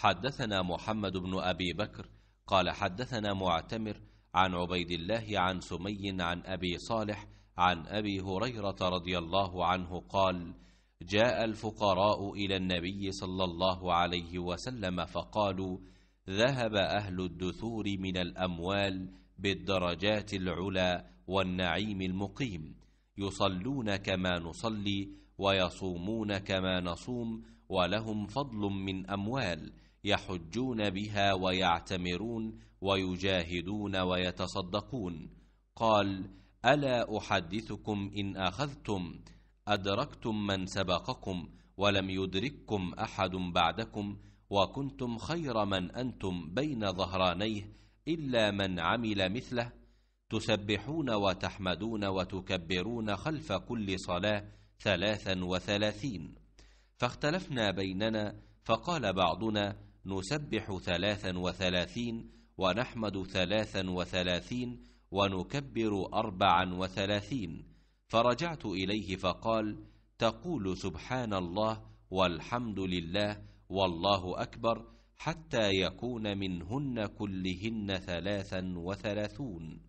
حدثنا محمد بن أبي بكر قال حدثنا معتمر عن عبيد الله عن سمي عن أبي صالح عن أبي هريرة رضي الله عنه قال جاء الفقراء إلى النبي صلى الله عليه وسلم فقالوا ذهب أهل الدثور من الأموال بالدرجات العلا والنعيم المقيم يصلون كما نصلي ويصومون كما نصوم ولهم فضل من أموال يحجون بها ويعتمرون ويجاهدون ويتصدقون قال ألا أحدثكم إن أخذتم أدركتم من سبقكم ولم يدرككم أحد بعدكم وكنتم خير من أنتم بين ظهرانيه إلا من عمل مثله تسبحون وتحمدون وتكبرون خلف كل صلاة ثلاثا وثلاثين فاختلفنا بيننا فقال بعضنا نسبح ثلاثا وثلاثين ونحمد ثلاثا وثلاثين ونكبر أربعا وثلاثين فرجعت إليه فقال تقول سبحان الله والحمد لله والله أكبر حتى يكون منهن كلهن ثلاثا وثلاثون